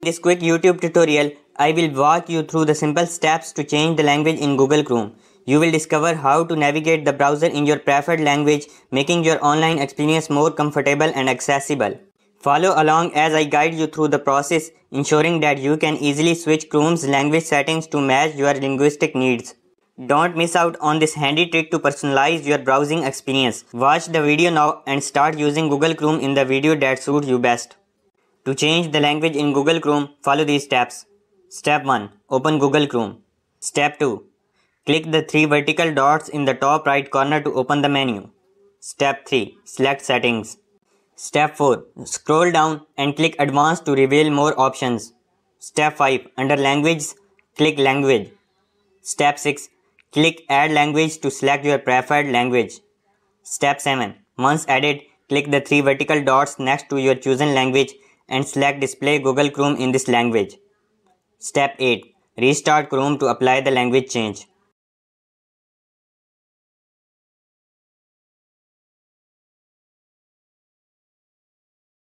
In this quick YouTube tutorial, I will walk you through the simple steps to change the language in Google Chrome. You will discover how to navigate the browser in your preferred language, making your online experience more comfortable and accessible. Follow along as I guide you through the process, ensuring that you can easily switch Chrome's language settings to match your linguistic needs. Don't miss out on this handy trick to personalize your browsing experience. Watch the video now and start using Google Chrome in the video that suits you best. To change the language in Google Chrome, follow these steps. Step 1. Open Google Chrome. Step 2. Click the three vertical dots in the top right corner to open the menu. Step 3. Select Settings. Step 4. Scroll down and click Advanced to reveal more options. Step 5. Under Languages, click Language. Step 6. Click Add Language to select your preferred language. Step 7. Once added, click the three vertical dots next to your chosen language and select Display Google Chrome in this language. Step 8. Restart Chrome to apply the language change.